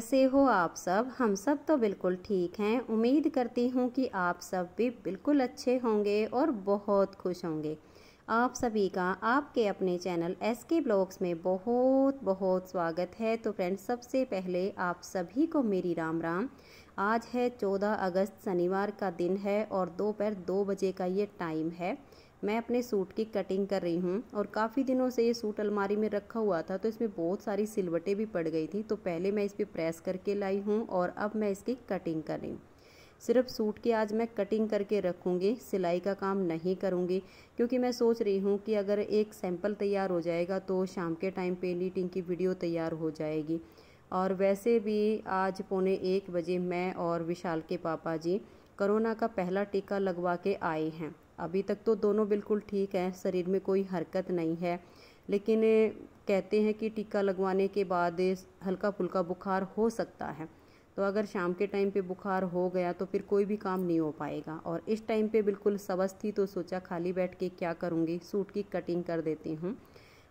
कैसे हो आप सब हम सब तो बिल्कुल ठीक हैं उम्मीद करती हूँ कि आप सब भी बिल्कुल अच्छे होंगे और बहुत खुश होंगे आप सभी का आपके अपने चैनल एस के ब्लॉग्स में बहुत बहुत स्वागत है तो फ्रेंड्स सबसे पहले आप सभी को मेरी राम राम आज है 14 अगस्त शनिवार का दिन है और दोपहर दो, दो बजे का ये टाइम है मैं अपने सूट की कटिंग कर रही हूँ और काफ़ी दिनों से ये सूट अलमारी में रखा हुआ था तो इसमें बहुत सारी सिलवटें भी पड़ गई थी तो पहले मैं इस पर प्रेस करके लाई हूँ और अब मैं इसकी कटिंग कर रही हूँ सिर्फ सूट की आज मैं कटिंग करके रखूँगी सिलाई का काम नहीं करूँगी क्योंकि मैं सोच रही हूँ कि अगर एक सैंपल तैयार हो जाएगा तो शाम के टाइम पे नीटिंग की वीडियो तैयार हो जाएगी और वैसे भी आज पौने एक बजे मैं और विशाल के पापा जी कोरोना का पहला टीका लगवा के आए हैं अभी तक तो दोनों बिल्कुल ठीक हैं शरीर में कोई हरकत नहीं है लेकिन कहते हैं कि टीका लगवाने के बाद हल्का फुल्का बुखार हो सकता है तो अगर शाम के टाइम पे बुखार हो गया तो फिर कोई भी काम नहीं हो पाएगा और इस टाइम पे बिल्कुल सबस थी तो सोचा खाली बैठ के क्या करूँगी सूट की कटिंग कर देती हूँ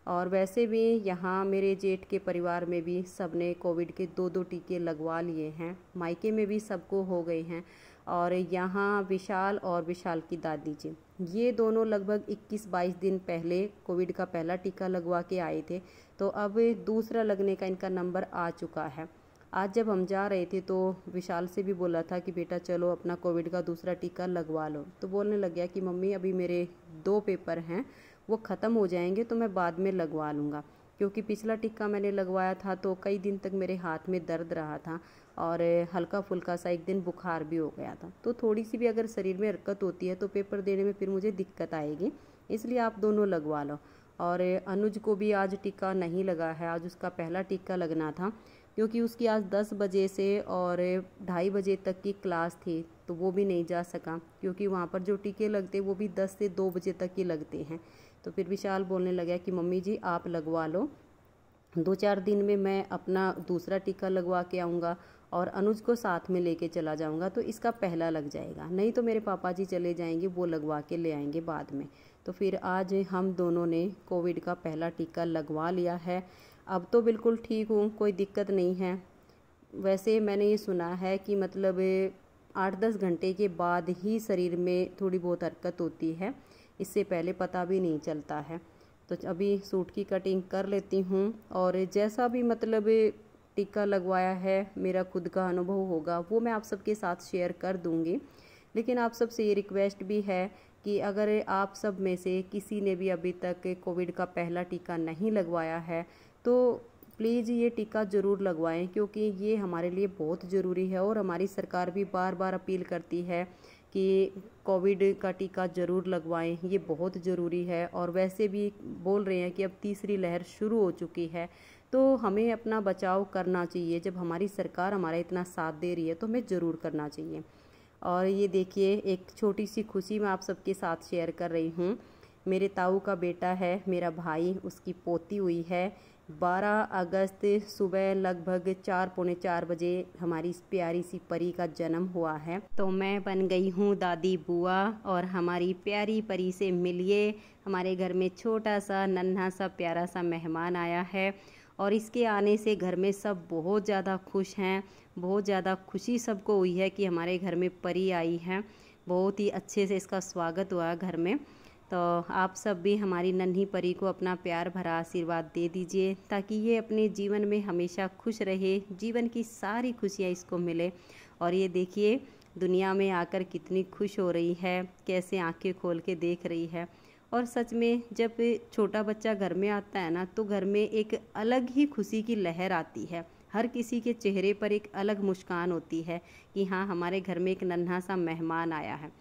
और वैसे भी यहाँ मेरे जेठ के परिवार में भी सब ने कोविड के दो दो टीके लगवा लिए हैं मायके में भी सबको हो गए हैं और यहाँ विशाल और विशाल की दादी जी ये दोनों लगभग 21-22 दिन पहले कोविड का पहला टीका लगवा के आए थे तो अब दूसरा लगने का इनका नंबर आ चुका है आज जब हम जा रहे थे तो विशाल से भी बोला था कि बेटा चलो अपना कोविड का दूसरा टीका लगवा लो तो बोलने लग गया कि मम्मी अभी मेरे दो पेपर हैं वो ख़त्म हो जाएंगे तो मैं बाद में लगवा लूँगा क्योंकि पिछला टिक्का मैंने लगवाया था तो कई दिन तक मेरे हाथ में दर्द रहा था और हल्का फुल्का सा एक दिन बुखार भी हो गया था तो थोड़ी सी भी अगर शरीर में हरकत होती है तो पेपर देने में फिर मुझे दिक्कत आएगी इसलिए आप दोनों लगवा लो और अनुज को भी आज टीका नहीं लगा है आज उसका पहला टीका लगना था क्योंकि उसकी आज 10 बजे से और ढाई बजे तक की क्लास थी तो वो भी नहीं जा सका क्योंकि वहाँ पर जो टीके लगते वो भी 10 से 2 बजे तक ही लगते हैं तो फिर विशाल बोलने लगा कि मम्मी जी आप लगवा लो दो चार दिन में मैं अपना दूसरा टीका लगवा के आऊँगा और अनुज को साथ में लेके चला जाऊँगा तो इसका पहला लग जाएगा नहीं तो मेरे पापा जी चले जाएंगे वो लगवा के ले आएंगे बाद में तो फिर आज हम दोनों ने कोविड का पहला टीका लगवा लिया है अब तो बिल्कुल ठीक हूँ कोई दिक्कत नहीं है वैसे मैंने ये सुना है कि मतलब आठ दस घंटे के बाद ही शरीर में थोड़ी बहुत हरकत होती है इससे पहले पता भी नहीं चलता है तो अभी सूट की कटिंग कर लेती हूँ और जैसा भी मतलब टीका लगवाया है मेरा खुद का अनुभव होगा वो मैं आप सबके साथ शेयर कर दूँगी लेकिन आप सबसे ये रिक्वेस्ट भी है कि अगर आप सब में से किसी ने भी अभी तक कोविड का पहला टीका नहीं लगवाया है तो प्लीज़ ये टीका ज़रूर लगवाएं क्योंकि ये हमारे लिए बहुत ज़रूरी है और हमारी सरकार भी बार बार अपील करती है कि कोविड का टीका ज़रूर लगवाएं ये बहुत ज़रूरी है और वैसे भी बोल रहे हैं कि अब तीसरी लहर शुरू हो चुकी है तो हमें अपना बचाव करना चाहिए जब हमारी सरकार हमारा इतना साथ दे रही है तो हमें ज़रूर करना चाहिए और ये देखिए एक छोटी सी खुशी मैं आप सबके साथ शेयर कर रही हूँ मेरे ताऊ का बेटा है मेरा भाई उसकी पोती हुई है 12 अगस्त सुबह लगभग चार पौने चार बजे हमारी इस प्यारी सी परी का जन्म हुआ है तो मैं बन गई हूँ दादी बुआ और हमारी प्यारी परी से मिलिए हमारे घर में छोटा सा नन्हा सा प्यारा सा मेहमान आया है और इसके आने से घर में सब बहुत ज़्यादा खुश हैं बहुत ज़्यादा खुशी सबको हुई है कि हमारे घर में परी आई है बहुत ही अच्छे से इसका स्वागत हुआ घर में तो आप सब भी हमारी नन्ही परी को अपना प्यार भरा आशीर्वाद दे दीजिए ताकि ये अपने जीवन में हमेशा खुश रहे जीवन की सारी खुशियाँ इसको मिले और ये देखिए दुनिया में आकर कितनी खुश हो रही है कैसे आंखें खोल के देख रही है और सच में जब छोटा बच्चा घर में आता है ना तो घर में एक अलग ही खुशी की लहर आती है हर किसी के चेहरे पर एक अलग मुस्कान होती है कि हाँ हमारे घर में एक नन्हा सा मेहमान आया है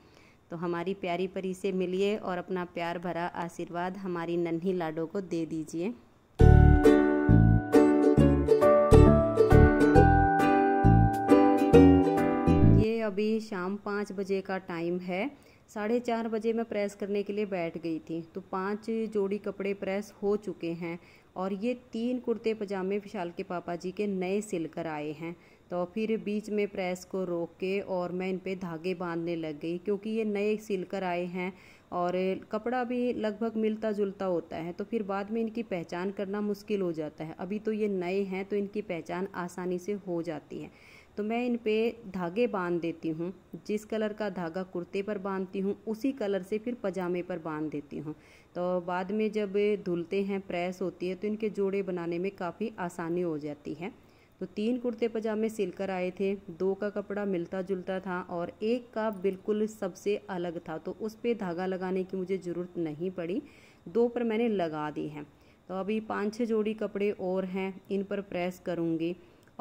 तो हमारी प्यारी परी से मिलिए और अपना प्यार भरा आशीर्वाद हमारी नन्ही लाडो को दे दीजिए ये अभी शाम पाँच बजे का टाइम है साढ़े चार बजे मैं प्रेस करने के लिए बैठ गई थी तो पांच जोड़ी कपड़े प्रेस हो चुके हैं और ये तीन कुर्ते पजामे विशाल के पापा जी के नए सिलकर आए हैं तो फिर बीच में प्रेस को रोक के और मैं इन पे धागे बांधने लग गई क्योंकि ये नए सिलकर आए हैं और कपड़ा भी लगभग मिलता जुलता होता है तो फिर बाद में इनकी पहचान करना मुश्किल हो जाता है अभी तो ये नए हैं तो इनकी पहचान आसानी से हो जाती है तो मैं इन पे धागे बांध देती हूँ जिस कलर का धागा कुर्ते पर बांधती हूँ उसी कलर से फिर पजामे पर बांध देती हूँ तो बाद में जब धुलते हैं प्रेस होती है तो इनके जोड़े बनाने में काफ़ी आसानी हो जाती है तो तीन कुर्ते पजामे सिलकर आए थे दो का कपड़ा मिलता जुलता था और एक का बिल्कुल सबसे अलग था तो उस पर धागा लगाने की मुझे ज़रूरत नहीं पड़ी दो पर मैंने लगा दी हैं तो अभी पाँच छः जोड़ी कपड़े और हैं इन पर प्रेस करूँगी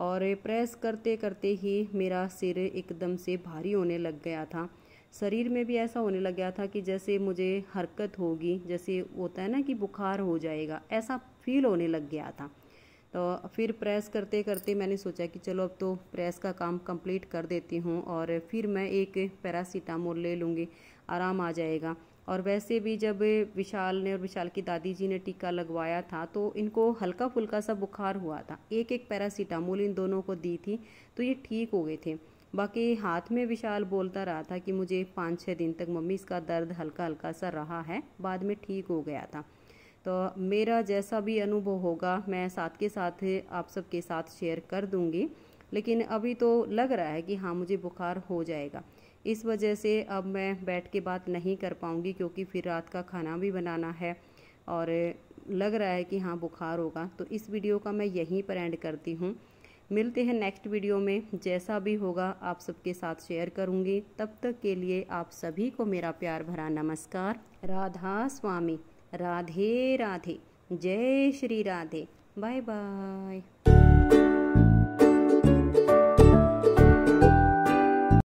और प्रेस करते करते ही मेरा सिर एकदम से भारी होने लग गया था शरीर में भी ऐसा होने लग गया था कि जैसे मुझे हरकत होगी जैसे होता है ना कि बुखार हो जाएगा ऐसा फील होने लग गया था तो फिर प्रेस करते करते मैंने सोचा कि चलो अब तो प्रेस का काम कंप्लीट कर देती हूँ और फिर मैं एक पैरासीटामोल ले लूँगी आराम आ जाएगा और वैसे भी जब विशाल ने और विशाल की दादी जी ने टीका लगवाया था तो इनको हल्का फुल्का सा बुखार हुआ था एक एक पैरासीटामोल इन दोनों को दी थी तो ये ठीक हो गए थे बाकी हाथ में विशाल बोलता रहा था कि मुझे पाँच छः दिन तक मम्मी इसका दर्द हल्का हल्का सा रहा है बाद में ठीक हो गया था तो मेरा जैसा भी अनुभव होगा मैं साथ के साथ आप सबके साथ शेयर कर दूंगी लेकिन अभी तो लग रहा है कि हाँ मुझे बुखार हो जाएगा इस वजह से अब मैं बैठ के बात नहीं कर पाऊंगी क्योंकि फिर रात का खाना भी बनाना है और लग रहा है कि हाँ बुखार होगा तो इस वीडियो का मैं यहीं पर एंड करती हूँ मिलते हैं नेक्स्ट वीडियो में जैसा भी होगा आप सबके साथ शेयर करूँगी तब तक के लिए आप सभी को मेरा प्यार भरा नमस्कार राधा स्वामी राधे राधे जय श्री राधे बाय बाय